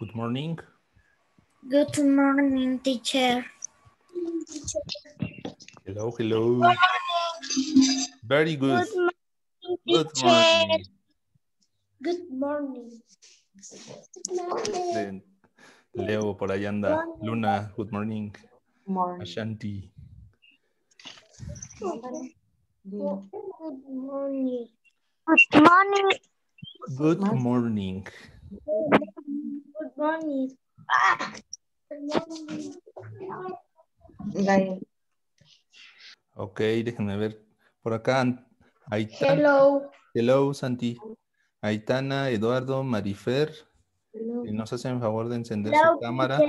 Good morning. Good morning, teacher. Hello, hello. Good Very good. Good morning. Good morning. Good morning. Leo por allá anda. Morning. Luna, good morning. morning. Ashanti. Good morning. Good morning. Good morning. Good morning. Ok, déjenme ver. Por acá, Hello. Hello, Santi. Aitana, Eduardo, Marifer. Y Nos hacen favor de encender su cámara.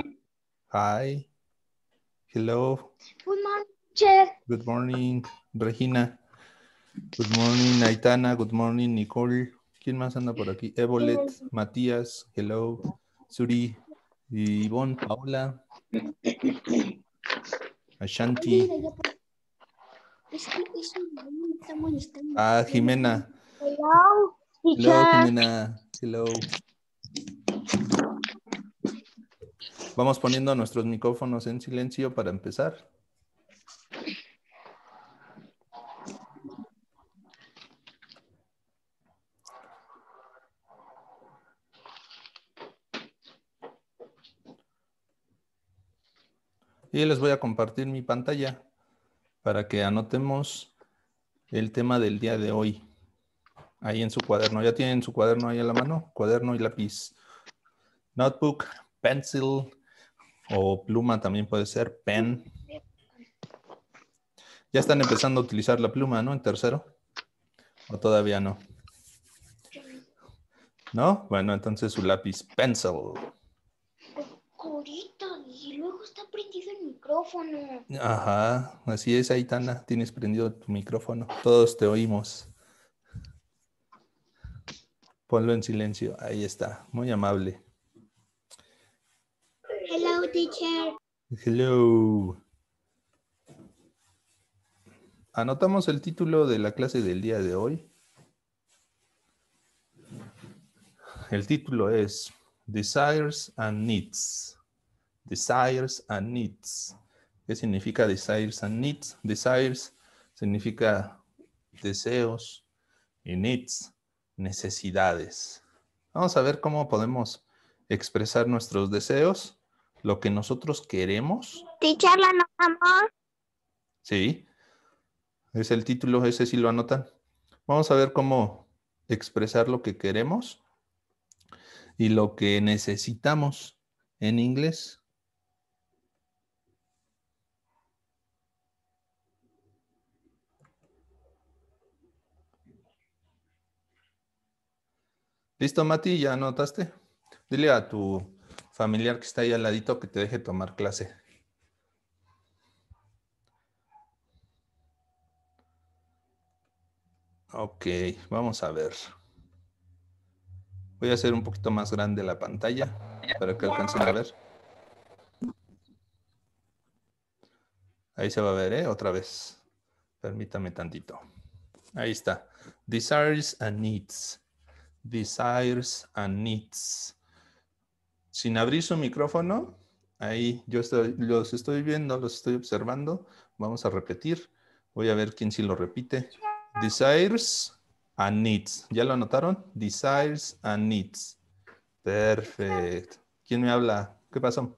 Hi. Hello. Good morning, Good morning, Regina. Good morning, Aitana. Good morning, Nicole. ¿Quién más anda por aquí? Evolet, Matías. Hello. Suri, Ivonne, Paula, Ashanti. Ah, Jimena. Hello, Jimena. Hello. Vamos poniendo nuestros micrófonos en silencio para empezar. Y les voy a compartir mi pantalla para que anotemos el tema del día de hoy. Ahí en su cuaderno. Ya tienen su cuaderno ahí a la mano. Cuaderno y lápiz. Notebook, pencil o pluma también puede ser. Pen. Ya están empezando a utilizar la pluma, ¿no? En tercero. ¿O todavía no? ¿No? Bueno, entonces su lápiz pencil. Ajá, así es, Aitana, tienes prendido tu micrófono. Todos te oímos. Ponlo en silencio, ahí está, muy amable. Hello, teacher. Hello. Anotamos el título de la clase del día de hoy. El título es Desires and Needs desires and needs. ¿Qué significa desires and needs? Desires significa deseos y needs, necesidades. Vamos a ver cómo podemos expresar nuestros deseos, lo que nosotros queremos. Teacher, Sí, es el título, ese sí lo anotan. Vamos a ver cómo expresar lo que queremos y lo que necesitamos en inglés. Listo, Mati, ya anotaste. Dile a tu familiar que está ahí al ladito que te deje tomar clase. Ok, vamos a ver. Voy a hacer un poquito más grande la pantalla para que alcancen a ver. Ahí se va a ver, ¿eh? Otra vez. Permítame tantito. Ahí está. Desires and needs desires and needs. Sin abrir su micrófono, ahí yo estoy, los estoy viendo, los estoy observando. Vamos a repetir. Voy a ver quién sí lo repite. Desires and needs. ¿Ya lo anotaron? Desires and needs. Perfecto. ¿Quién me habla? ¿Qué pasó?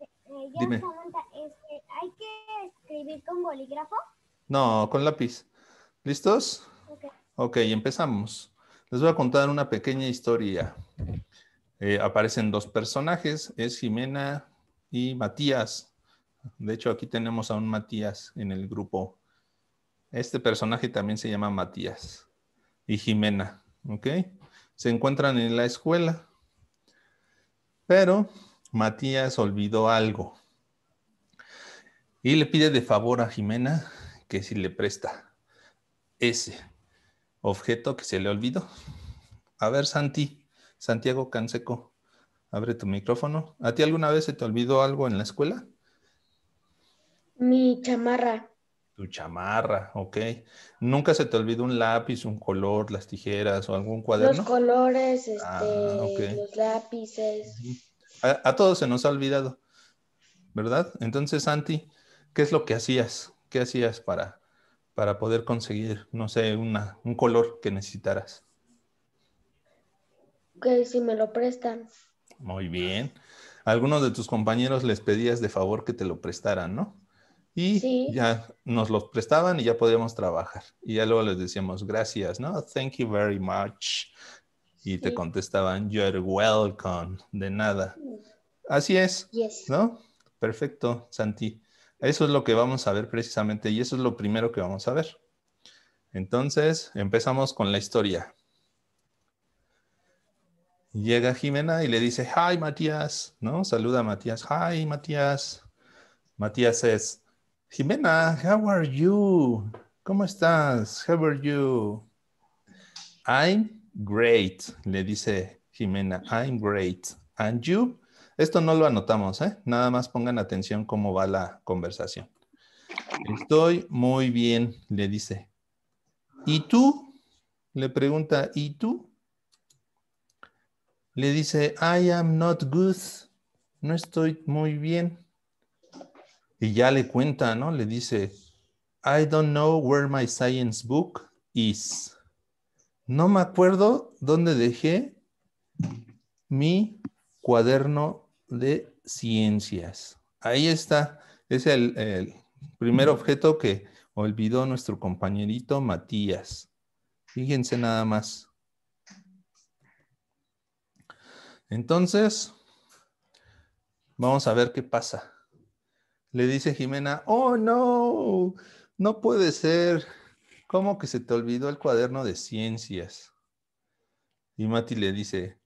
Eh, eh, Dime. Este, ¿Hay que escribir con bolígrafo? No, con lápiz. ¿Listos? Ok, okay empezamos. Les voy a contar una pequeña historia. Eh, aparecen dos personajes, es Jimena y Matías. De hecho, aquí tenemos a un Matías en el grupo. Este personaje también se llama Matías y Jimena, Se encuentran en la escuela, pero Matías olvidó algo y le pide de favor a Jimena que si le presta ese objeto que se le olvidó. A ver, Santi, Santiago Canseco, abre tu micrófono. ¿A ti alguna vez se te olvidó algo en la escuela? Mi chamarra. Tu chamarra, ok. ¿Nunca se te olvidó un lápiz, un color, las tijeras o algún cuaderno? Los colores, ah, este, los lápices. a, todos se nos ha olvidado, ¿verdad? Entonces, Santi, ¿qué es lo que hacías? ¿Qué hacías para, para poder conseguir, no sé, una, un color que necesitaras. Ok, si me lo prestan. Muy bien. algunos de tus compañeros les pedías de favor que te lo prestaran, ¿no? Y ya nos los prestaban y ya podíamos trabajar. Y ya luego les decíamos gracias, ¿no? Thank you very much. Y te contestaban, you're welcome, de nada. Así es, ¿no? Perfecto, Santi. Eso es lo que vamos a ver precisamente y eso es lo primero que vamos a ver. Entonces, empezamos con la historia. Llega Jimena y le dice, hi Matías, ¿no? Saluda a Matías, hi Matías. Matías es, Jimena, how are you? ¿Cómo estás? How are you? I'm great, le dice Jimena, I'm great. And you? Esto no lo anotamos, ¿eh? Nada más pongan atención cómo va la conversación. Estoy muy bien, le dice. ¿Y tú? Le pregunta, ¿y tú? Le dice, I am not good. No estoy muy bien. Y ya le cuenta, ¿no? Le dice, I don't know where my science book is. No me acuerdo dónde dejé mi cuaderno de ciencias. Ahí está, es el, primer objeto que olvidó nuestro compañerito Matías. Fíjense nada más. Entonces, vamos a ver qué pasa. Le dice Jimena, oh no, no puede ser. ¿Cómo que se te olvidó el cuaderno de ciencias? Y Mati le dice,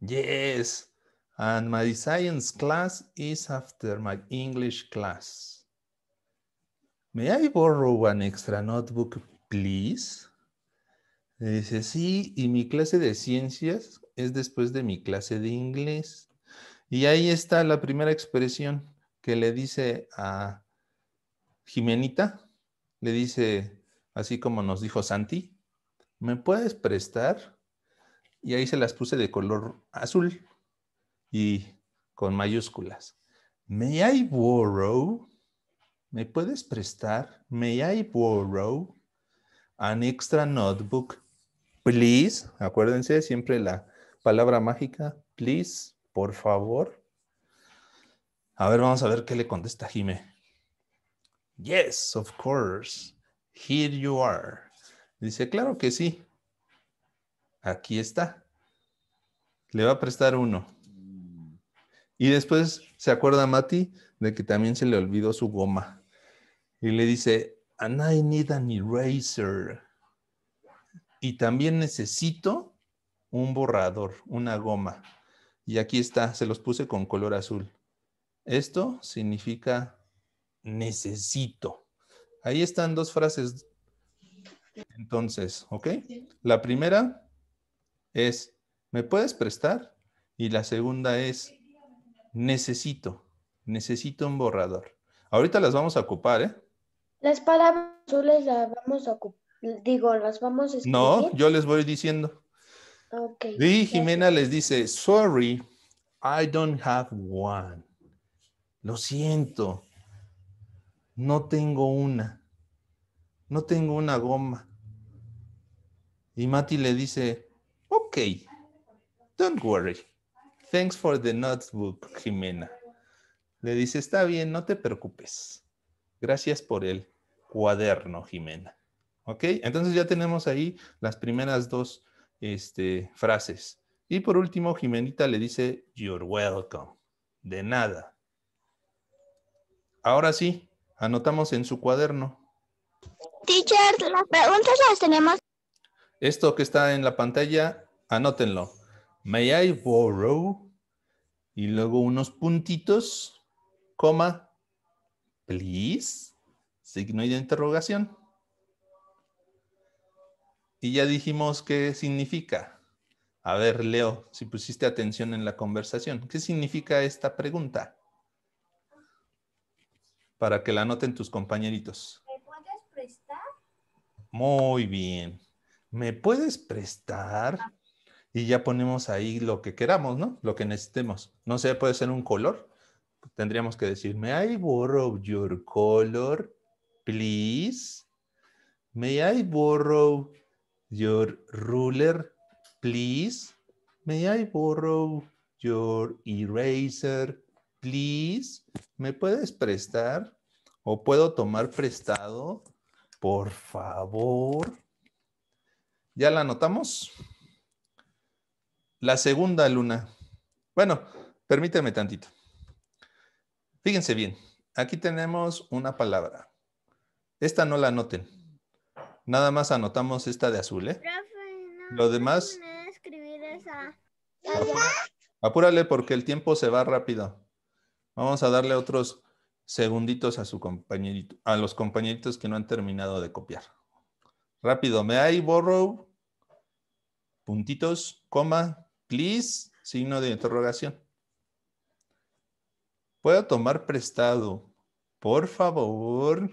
yes, And my science class is after my English class. May I borrow one extra notebook, please? Le Dice, sí, y mi clase de ciencias es después de mi clase de inglés. Y ahí está la primera expresión que le dice a Jimenita, le dice, así como nos dijo Santi, ¿me puedes prestar? Y ahí se las puse de color azul y con mayúsculas. May I borrow? ¿Me puedes prestar? May I borrow an extra notebook? Please. Acuérdense siempre la palabra mágica. Please, por favor. A ver, vamos a ver qué le contesta Jimé? Yes, of course. Here you are. Dice, claro que sí. Aquí está. Le va a prestar uno. Y después se acuerda Mati de que también se le olvidó su goma. Y le dice, and I need an eraser. Y también necesito un borrador, una goma. Y aquí está, se los puse con color azul. Esto significa necesito. Ahí están dos frases. Entonces, ¿ok? La primera es, ¿me puedes prestar? Y la segunda es, necesito, necesito un borrador. Ahorita las vamos a ocupar, ¿eh? Las palabras las vamos a ocupar, digo, las vamos a escribir. No, yo les voy diciendo. Ok. Y Jimena les dice, sorry, I don't have one. Lo siento, no tengo una. No tengo una goma. Y Mati le dice, ok, don't worry. Thanks for the notebook, Jimena. Le dice, está bien, no te preocupes. Gracias por el cuaderno, Jimena. ¿Ok? Entonces ya tenemos ahí las primeras dos este, frases. Y por último, Jimenita le dice, You're welcome. De nada. Ahora sí, anotamos en su cuaderno. Teacher, las preguntas las tenemos. Esto que está en la pantalla, anótenlo. May I borrow y luego unos puntitos, coma, please, signo de interrogación. Y ya dijimos qué significa. A ver, Leo, si pusiste atención en la conversación, ¿qué significa esta pregunta? Para que la anoten tus compañeritos. ¿Me puedes prestar? Muy bien. ¿Me puedes prestar? Ah, y ya ponemos ahí lo que queramos, ¿no? Lo que necesitemos. No sé, puede ser un color. Tendríamos que decir, may I borrow your color, please? May I borrow your ruler, please? May I borrow your eraser, please? ¿Me puedes prestar? ¿O puedo tomar prestado? Por favor. ¿Ya la anotamos? La segunda luna. Bueno, permíteme tantito. Fíjense bien, aquí tenemos una palabra. Esta no la anoten. Nada más anotamos esta de azul, ¿eh? Lo demás... Apúrale porque el tiempo se va rápido. Vamos a darle otros segunditos a su compañerito, a los compañeritos que no han terminado de copiar. Rápido, me hay borrow, puntitos, coma, Please, signo de interrogación. ¿Puedo tomar prestado? Por favor.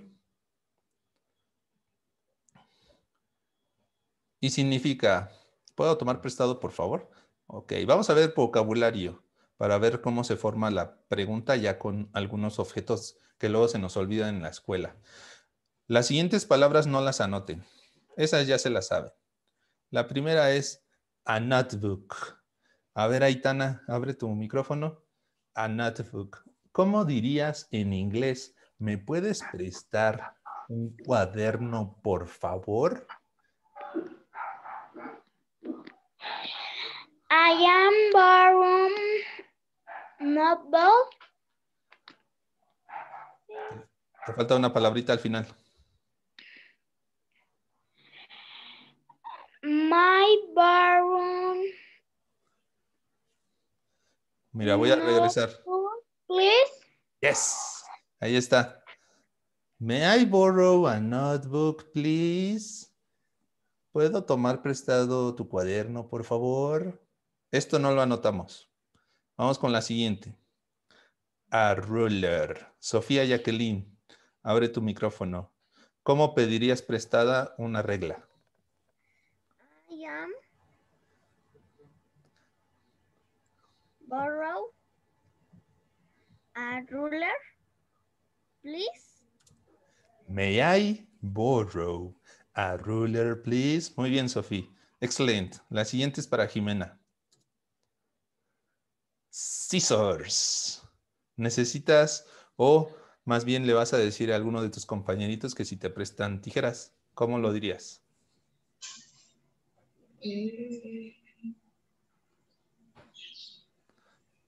Y significa, ¿puedo tomar prestado, por favor? Ok, vamos a ver vocabulario para ver cómo se forma la pregunta ya con algunos objetos que luego se nos olvidan en la escuela. Las siguientes palabras no las anoten. Esas ya se las saben. La primera es a notebook. A ver, Aitana, abre tu micrófono. A ¿Cómo dirías en inglés, ¿me puedes prestar un cuaderno, por favor? I am borrowing notebook. Te falta una palabrita al final. My borrowing Mira, voy a regresar. Please. Yes. Ahí está. May I borrow a notebook, please? ¿Puedo tomar prestado tu cuaderno, por favor? Esto no lo anotamos. Vamos con la siguiente. A ruler. Sofía Jacqueline, abre tu micrófono. ¿Cómo pedirías prestada una regla? borrow a ruler, please? May I borrow a ruler, please? Muy bien, Sofía. Excelente. La siguiente es para Jimena. Scissors. Necesitas o más bien le vas a decir a alguno de tus compañeritos que si te prestan tijeras, ¿cómo lo dirías? Eh,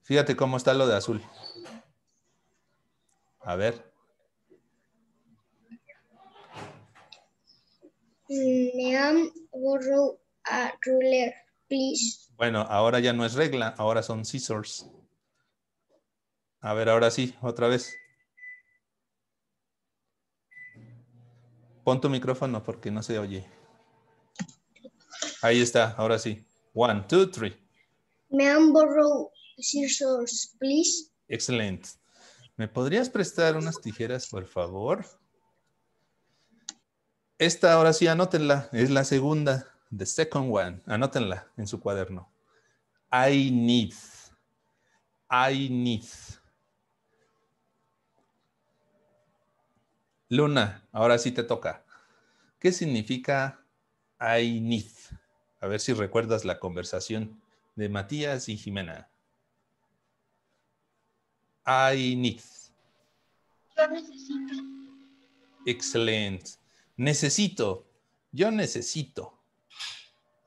Fíjate cómo está lo de azul. A ver. borrado a ruler, please. Bueno, ahora ya no es regla, ahora son scissors. A ver, ahora sí, otra vez. Pon tu micrófono porque no se oye. Ahí está, ahora sí. One, two, three. Me han borrado scissors, please? Excelente. ¿Me podrías prestar unas tijeras, por favor? Esta ahora sí, anótenla. Es la segunda, the second one. Anótenla en su cuaderno. I need. I need. Luna, ahora sí te toca. ¿Qué significa I need? A ver si recuerdas la conversación de Matías y Jimena need. Yo necesito. Excelente. Necesito. Yo necesito.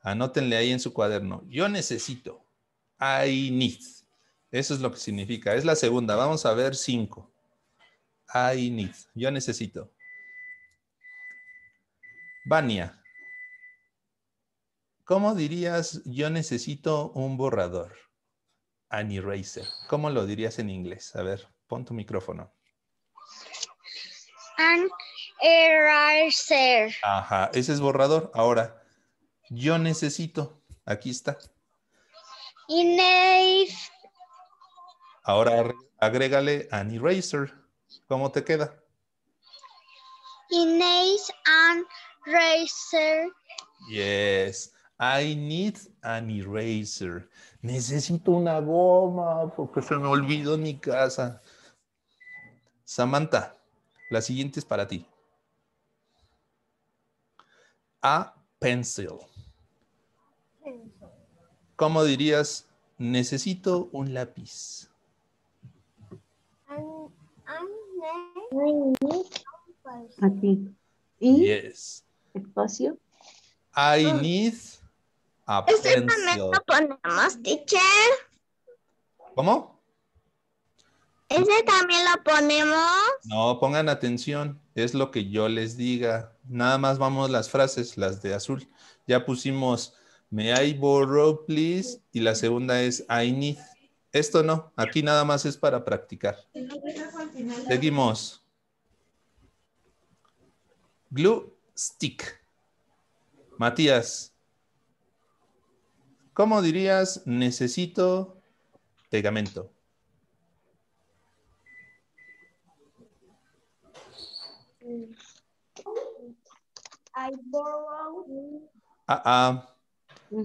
Anótenle ahí en su cuaderno. Yo necesito. I need. Eso es lo que significa. Es la segunda. Vamos a ver cinco. I need. Yo necesito. Vania. ¿Cómo dirías yo necesito un borrador? an eraser. ¿Cómo lo dirías en inglés? A ver, pon tu micrófono. An eraser. Ajá, ese es borrador. Ahora, yo necesito, aquí está. Inave. Ahora agrégale an eraser. ¿Cómo te queda? Inés an eraser. Yes, I need an eraser necesito una goma porque se me olvidó mi casa. Samantha, la siguiente es para ti. A pencil. ¿Cómo dirías, necesito un lápiz? ¿Y? Yes. Espacio. I need ¿Ese también lo ponemos, teacher? ¿Cómo? ¿Ese también lo ponemos? No, pongan atención. Es lo que yo les diga. Nada más vamos las frases, las de azul. Ya pusimos, me I borrow, please? Y la segunda es, I need. Esto no. Aquí nada más es para practicar. Seguimos. Glue stick. Matías, ¿Cómo dirías necesito pegamento? I borrow. Ah, ah. Uh ¿Ah?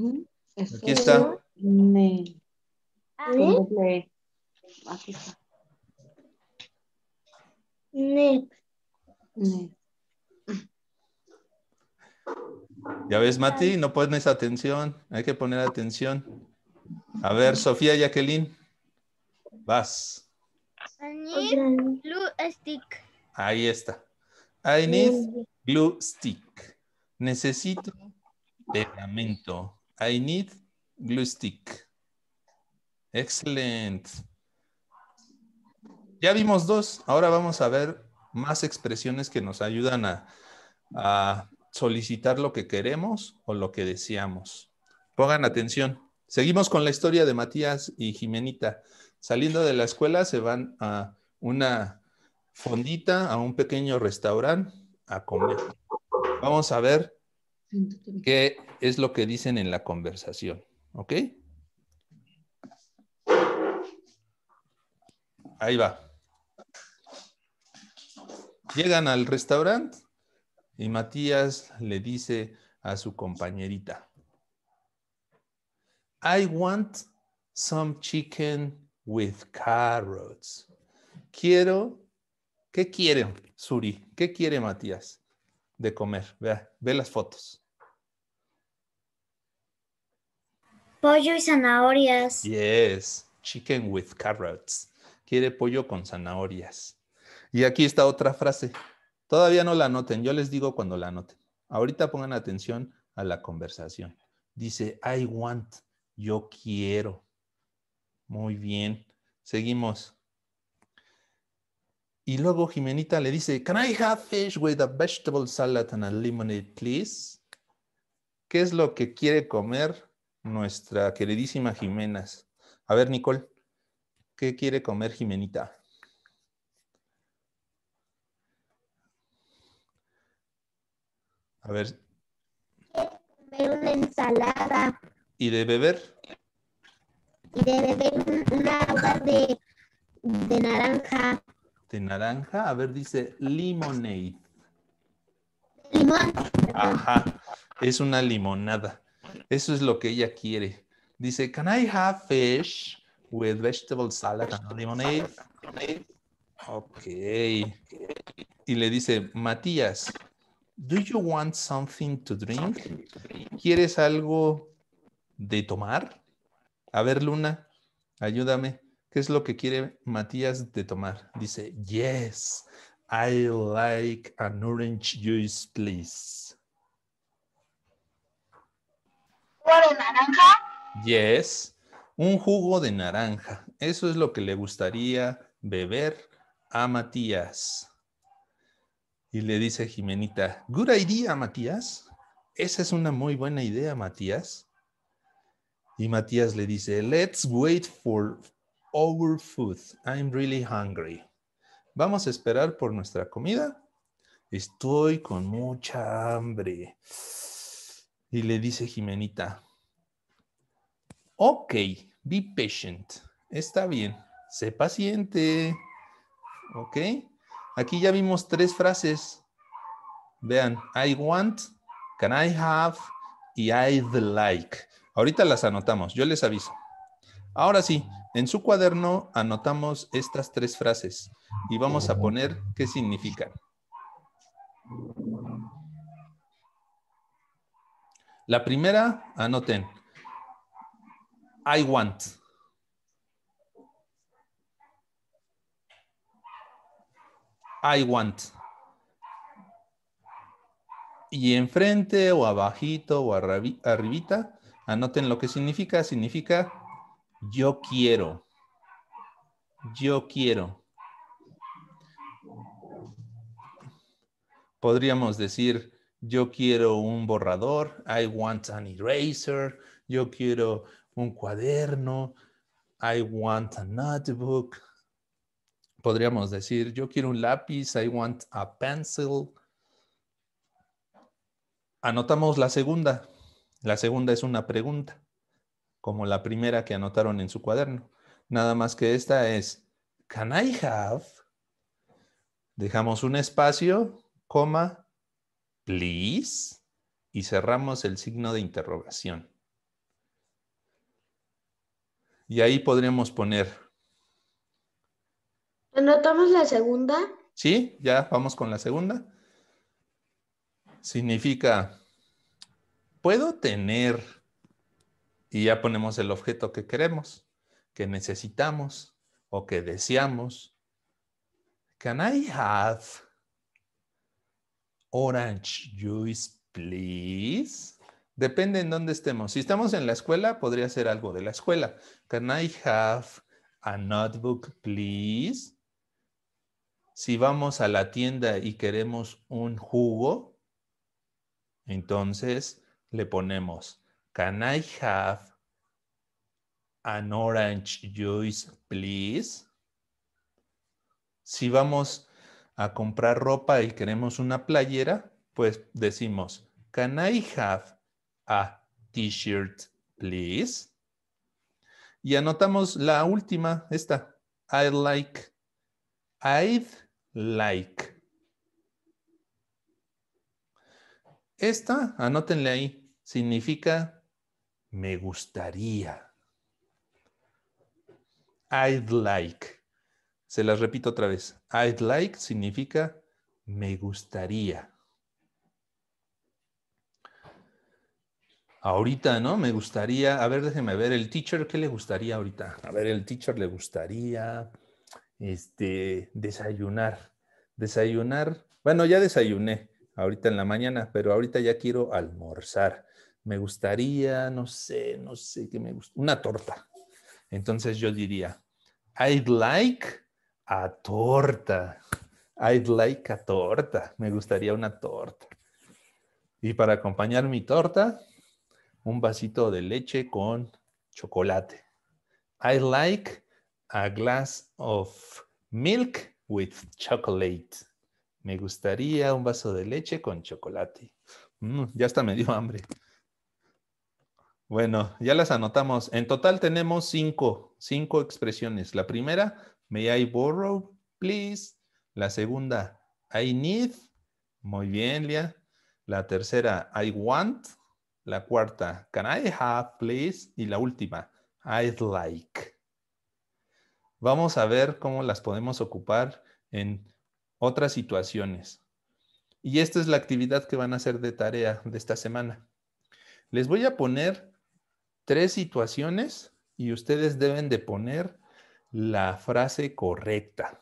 -huh. Aquí está. Ne. ¿Eh? Aquí está. Ne. Ne. Ya ves, Mati, no pones atención. Hay que poner atención. A ver, Sofía y Jacqueline. Vas. I need glue stick. Ahí está. I need glue stick. Necesito pegamento. I need glue stick. Excelente. Ya vimos dos. Ahora vamos a ver más expresiones que nos ayudan a solicitar lo que queremos o lo que deseamos. Pongan atención. Seguimos con la historia de Matías y Jimenita. Saliendo de la escuela se van a una fondita, a un pequeño restaurante a comer. Vamos a ver qué es lo que dicen en la conversación. ¿Ok? Ahí va. Llegan al restaurante y Matías le dice a su compañerita, I want some chicken with carrots. Quiero, ¿qué quiere Suri? ¿Qué quiere Matías de comer? Ve, ve las fotos. Pollo y zanahorias. Yes, chicken with carrots. Quiere pollo con zanahorias. Y aquí está otra frase. Todavía no la anoten, yo les digo cuando la anoten. Ahorita pongan atención a la conversación. Dice, I want, yo quiero. Muy bien, seguimos. Y luego Jimenita le dice, Can I have fish with a vegetable salad and a lemonade, please? ¿Qué es lo que quiere comer nuestra queridísima Jimena? A ver, Nicole, ¿qué quiere comer Jimenita? A ver. Quiero comer una ensalada. ¿Y de beber? Y de beber un agua de, de naranja. De naranja, a ver, dice limonade. Limón. Ajá, es una limonada. Eso es lo que ella quiere. Dice, can I have fish with vegetable salad and lemonade? Ok. Y le dice, Matías, Do you want something to drink? ¿Quieres algo de tomar? A ver, Luna, ayúdame. ¿Qué es lo que quiere Matías de tomar? Dice, yes, I like an orange juice, please. ¿Jugo de naranja? Yes, un jugo de naranja. Eso es lo que le gustaría beber a Matías. Y le dice Jimenita, good idea, Matías. Esa es una muy buena idea, Matías. Y Matías le dice, let's wait for our food. I'm really hungry. Vamos a esperar por nuestra comida. Estoy con mucha hambre. Y le dice Jimenita, ok, be patient. Está bien, sé paciente. ¿Ok? Aquí ya vimos tres frases. Vean, I want, can I have y I'd like. Ahorita las anotamos, yo les aviso. Ahora sí, en su cuaderno anotamos estas tres frases y vamos a poner qué significan. La primera, anoten. I want. I want. Y enfrente o abajito o arribita, anoten lo que significa. Significa yo quiero. Yo quiero. Podríamos decir, yo quiero un borrador, I want an eraser, yo quiero un cuaderno, I want a notebook, podríamos decir, yo quiero un lápiz, I want a pencil. Anotamos la segunda. La segunda es una pregunta, como la primera que anotaron en su cuaderno. Nada más que esta es, can I have? Dejamos un espacio, coma, please, y cerramos el signo de interrogación. Y ahí podríamos poner ¿Anotamos la segunda? Sí, ya vamos con la segunda. Significa, puedo tener, y ya ponemos el objeto que queremos, que necesitamos o que deseamos. Can I have orange juice, please? Depende en dónde estemos. Si estamos en la escuela, podría ser algo de la escuela. Can I have a notebook, please? Si vamos a la tienda y queremos un jugo, entonces le ponemos, can I have an orange juice, please? Si vamos a comprar ropa y queremos una playera, pues decimos, can I have a t-shirt, please? Y anotamos la última, esta, I like, I'd like. Esta, anótenle ahí, significa me gustaría. I'd like. Se las repito otra vez. I'd like significa me gustaría. Ahorita, ¿no? Me gustaría, a ver, déjeme ver, el teacher, ¿qué le gustaría ahorita? A ver, el teacher le gustaría este, desayunar. Desayunar, bueno, ya desayuné ahorita en la mañana, pero ahorita ya quiero almorzar. Me gustaría, no sé, no sé qué me gusta, una torta. Entonces yo diría, I'd like a torta. I'd like a torta. Me gustaría una torta. Y para acompañar mi torta, un vasito de leche con chocolate. I'd like a glass of milk with chocolate. Me gustaría un vaso de leche con chocolate. Mm, ya hasta me dio hambre. Bueno, ya las anotamos. En total tenemos cinco, cinco expresiones. La primera, may I borrow, please. La segunda, I need. Muy bien, Lia. La tercera, I want. La cuarta, can I have, please. Y la última, I'd like. Vamos a ver cómo las podemos ocupar en otras situaciones. Y esta es la actividad que van a hacer de tarea de esta semana. Les voy a poner tres situaciones y ustedes deben de poner la frase correcta.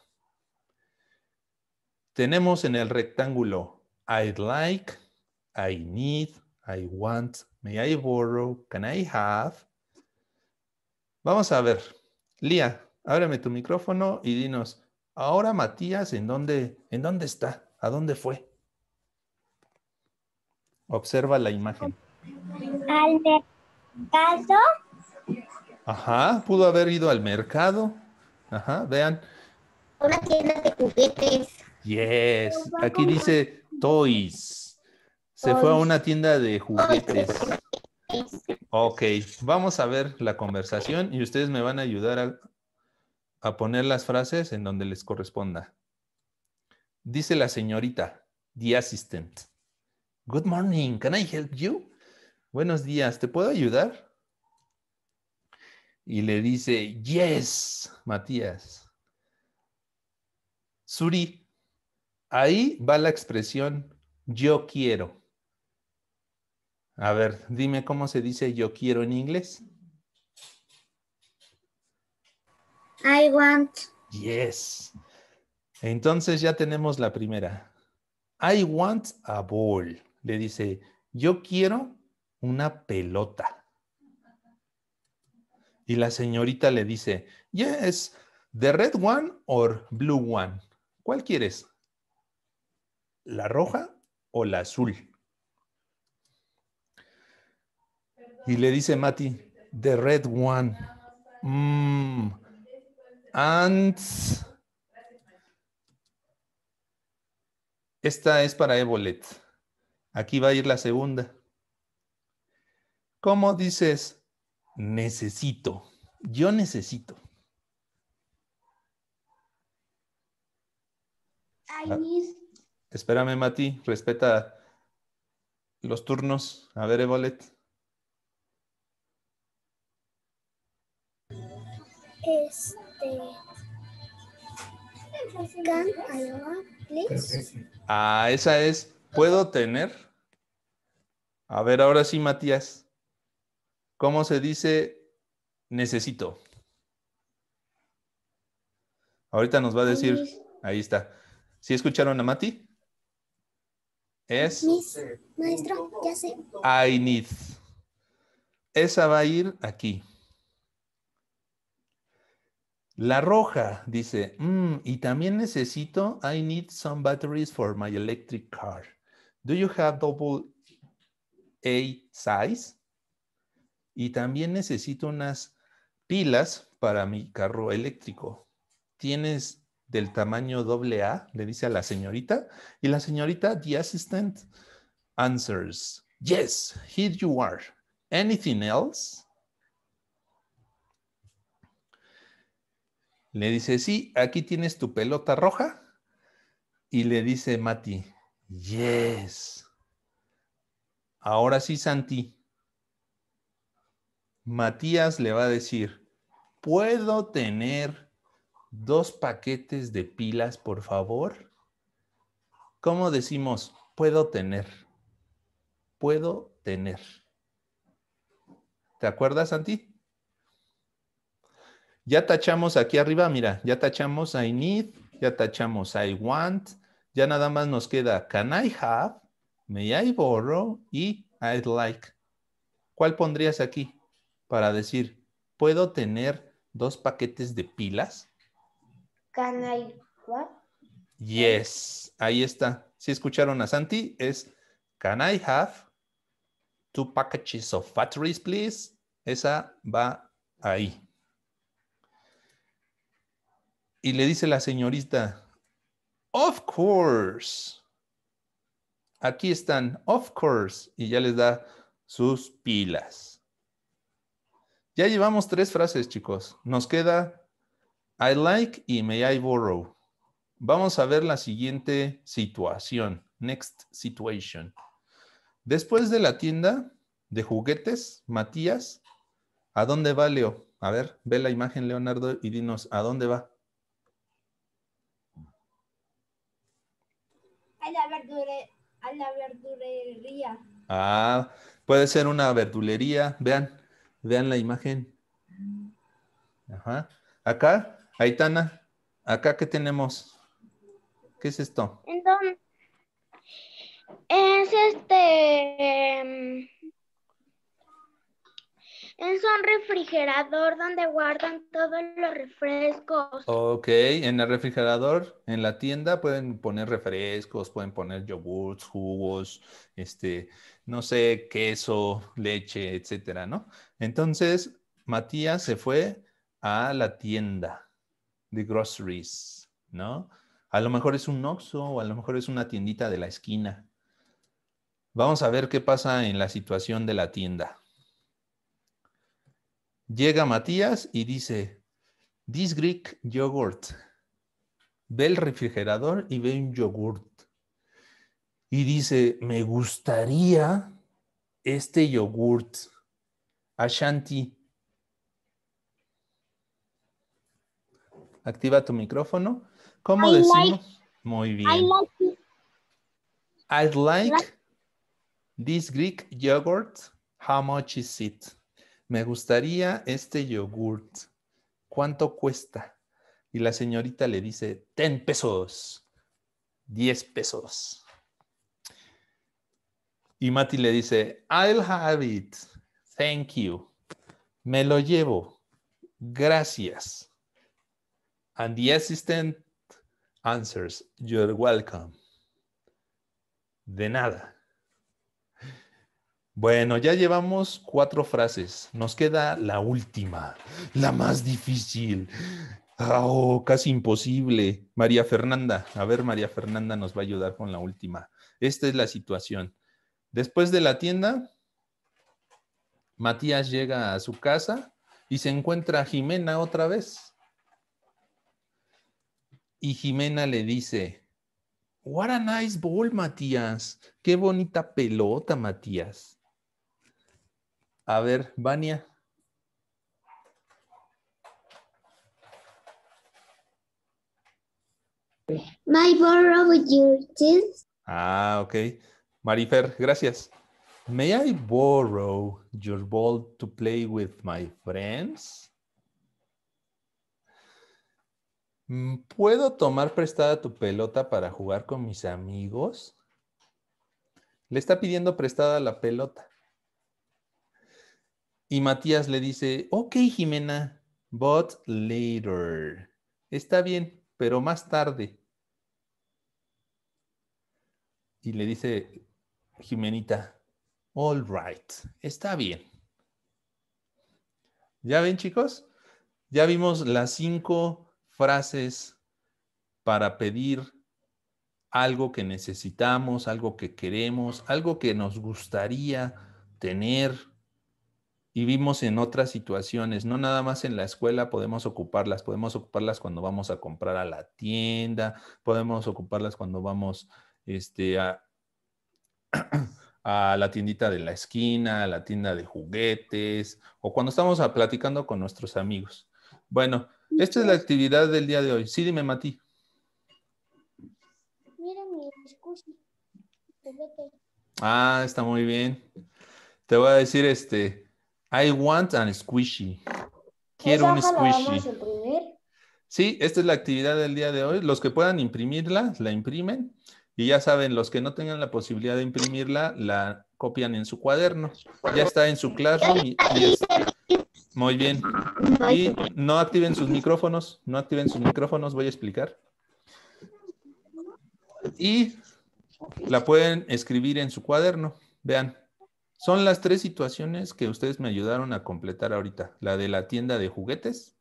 Tenemos en el rectángulo I'd like, I need, I want, may I borrow, can I have. Vamos a ver. Lía, ábreme tu micrófono y dinos, ahora Matías, ¿en dónde, ¿en dónde está? ¿A dónde fue? Observa la imagen. Al mercado. Ajá, pudo haber ido al mercado. Ajá, vean. Una tienda de juguetes. Yes, aquí dice toys. Se fue a una tienda de juguetes. Ok, vamos a ver la conversación y ustedes me van a ayudar a a poner las frases en donde les corresponda. Dice la señorita, the assistant. Good morning, can I help you? Buenos días, ¿te puedo ayudar? Y le dice, yes, Matías. Suri, ahí va la expresión yo quiero. A ver, dime cómo se dice yo quiero en inglés. I want. Yes. Entonces ya tenemos la primera. I want a ball. Le dice, yo quiero una pelota. Y la señorita le dice, yes, the red one or blue one. ¿Cuál quieres? ¿La roja o la azul? Y le dice Mati, the red one. Mmm, esta es para Ebolet. Aquí va a ir la segunda. ¿Cómo dices necesito? Yo necesito. Ah, espérame, Mati, respeta los turnos. A ver, Ebolet. Este. Ah, esa es, ¿puedo tener? A ver, ahora sí, Matías. ¿Cómo se dice necesito? Ahorita nos va a decir, ahí está. ¿Sí escucharon a Mati? Es. maestro, ya sé. I need. Esa va a ir aquí. La roja dice, mm, y también necesito, I need some batteries for my electric car. Do you have double A size? Y también necesito unas pilas para mi carro eléctrico. ¿Tienes del tamaño doble A, le dice a la señorita. Y la señorita, the assistant, answers, yes, here you are. Anything else? Le dice, sí, aquí tienes tu pelota roja. Y le dice Mati, yes. Ahora sí, Santi. Matías le va a decir, ¿puedo tener dos paquetes de pilas, por favor? ¿Cómo decimos, puedo tener? Puedo tener. ¿Te acuerdas, Santi? Ya tachamos aquí arriba, mira, ya tachamos I need, ya tachamos I want, ya nada más nos queda can I have, may I borrow y I'd like. ¿Cuál pondrías aquí para decir, puedo tener dos paquetes de pilas? Can I what? Yes, ahí está. Si escucharon a Santi, es can I have two packages of batteries, please? Esa va ahí. Y le dice la señorita, of course. Aquí están, of course. Y ya les da sus pilas. Ya llevamos tres frases, chicos. Nos queda I like y may I borrow. Vamos a ver la siguiente situación. Next situation. Después de la tienda de juguetes, Matías, ¿a dónde va Leo? A ver, ve la imagen, Leonardo, y dinos, ¿a dónde va? A la, verdure, Ah, puede ser una verdulería. Vean, vean la imagen. Ajá. Acá, Aitana, acá qué tenemos. ¿Qué es esto? Entonces, es este em, es un refrigerador donde guardan todos los refrescos. Ok, en el refrigerador, en la tienda pueden poner refrescos, pueden poner yogurts, jugos, este, no sé, queso, leche, etcétera, ¿no? Entonces, Matías se fue a la tienda de groceries, ¿no? A lo mejor es un noxo o a lo mejor es una tiendita de la esquina. Vamos a ver qué pasa en la situación de la tienda. Llega Matías y dice, This Greek yogurt. Ve el refrigerador y ve un yogurt. Y dice, me gustaría este yogurt. Ashanti. Activa tu micrófono. ¿Cómo decimos? Muy bien. I like, I'd like this Greek yogurt. How much is it? me gustaría este yogurt, ¿cuánto cuesta? Y la señorita le dice, 10 pesos, 10 pesos. Y Mati le dice, I'll have it, thank you, me lo llevo, gracias. And the assistant answers, you're welcome. De nada. Bueno, ya llevamos cuatro frases. Nos queda la última, la más difícil. Ah, oh, casi imposible. María Fernanda, a ver, María Fernanda nos va a ayudar con la última. Esta es la situación. Después de la tienda, Matías llega a su casa y se encuentra a Jimena otra vez. Y Jimena le dice, What a nice ball, Matías. Qué bonita pelota, Matías. A ver, Vania. My borrow your jeans. Ah, ok. Marifer, gracias. May I borrow your ball to play with my friends? Mm, ¿Puedo tomar prestada tu pelota para jugar con mis amigos? Le está pidiendo prestada la pelota. Y Matías le dice, ok, Jimena, but later. Está bien, pero más tarde. Y le dice Jimenita, all right, está bien. ¿Ya ven, chicos? Ya vimos las cinco frases para pedir algo que necesitamos, algo que queremos, algo que nos gustaría tener y vimos en otras situaciones, no nada más en la escuela podemos ocuparlas, podemos ocuparlas cuando vamos a comprar a la tienda, podemos ocuparlas cuando vamos este, a, la tiendita de la esquina, a la tienda de juguetes o cuando estamos platicando con nuestros amigos. Bueno, esta es la actividad del día de hoy. Sí, dime, Mati. Mira mi excusa. Ah, está muy bien. Te voy a decir, este, I want an squishy. Quiero un squishy. Sí, esta es la actividad del día de hoy. Los que puedan imprimirla, la imprimen. Y ya saben, los que no tengan la posibilidad de imprimirla, la copian en su cuaderno. Ya está en su Classroom. Muy bien. Y no activen sus micrófonos. No activen sus micrófonos, voy a explicar. Y la pueden escribir en su cuaderno. Vean, son las tres situaciones que ustedes me ayudaron a completar ahorita. La de la tienda de juguetes,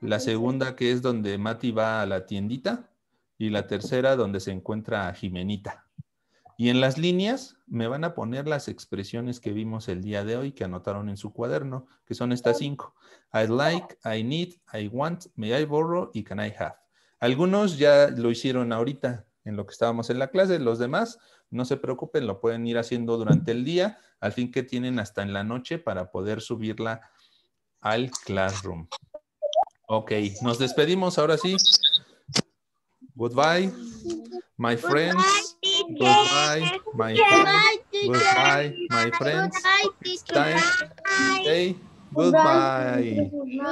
la segunda que es donde Mati va a la tiendita y la tercera donde se encuentra a Jimenita. Y en las líneas me van a poner las expresiones que vimos el día de hoy que anotaron en su cuaderno, que son estas cinco. I like, I need, I want, may I borrow y can I have. Algunos ya lo hicieron ahorita en lo que estábamos en la clase, los demás no se preocupen, lo pueden ir haciendo durante el día, al fin que tienen hasta en la noche para poder subirla al Classroom. Ok, nos despedimos ahora sí. Goodbye, my friends. Goodbye, my friends. Goodbye, my friends. goodbye.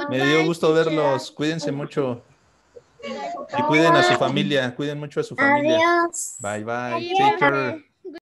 Me dio gusto verlos. Cuídense mucho. Y cuiden a su familia, cuiden mucho a su familia. Bye bye. Take care.